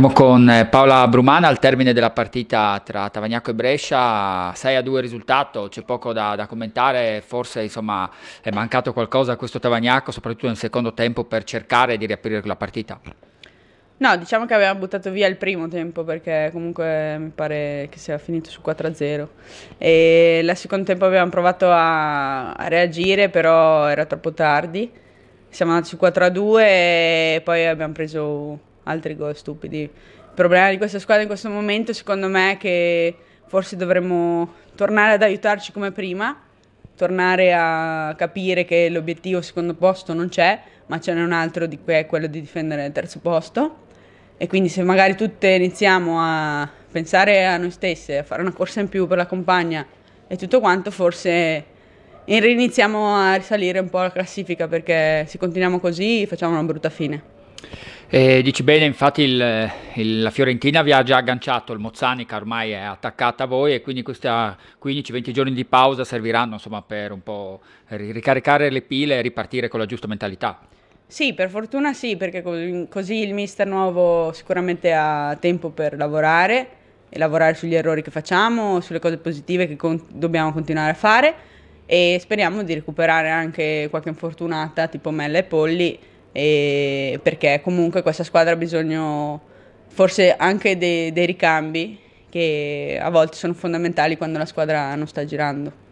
Siamo con eh, Paola Brumana al termine della partita tra Tavagnacco e Brescia, 6 a 2 risultato, c'è poco da, da commentare, forse insomma, è mancato qualcosa a questo Tavagnacco, soprattutto nel secondo tempo per cercare di riaprire la partita. No, diciamo che aveva buttato via il primo tempo perché comunque mi pare che sia finito su 4-0 e la secondo tempo avevamo provato a, a, reagire però era troppo tardi, siamo andati su 4-2 e poi abbiamo preso altri gol stupidi. Il problema di questa squadra in questo momento, secondo me, è che forse dovremmo tornare ad aiutarci come prima, tornare a capire che l'obiettivo secondo posto non c'è, ma ce n'è un altro di cui è quello di difendere il terzo posto. E quindi se magari tutte iniziamo a pensare a noi stesse, a fare una corsa in più per la compagna e tutto quanto, forse iniziamo a risalire un po' la classifica perché se continuiamo così facciamo una brutta fine. E dici bene, infatti il, il, la Fiorentina vi ha già agganciato, il Mozzanica ormai è attaccata a voi e quindi questi 15-20 giorni di pausa serviranno insomma, per un po' ricaricare le pile e ripartire con la giusta mentalità. Sì, per fortuna sì, perché così il mister nuovo sicuramente ha tempo per lavorare e lavorare sugli errori che facciamo, sulle cose positive che con- dobbiamo continuare a fare e speriamo di recuperare anche qualche infortunata tipo Mella e Polli e perché comunque questa squadra ha bisogno forse anche dei, dei ricambi che a volte sono fondamentali quando la squadra non sta girando.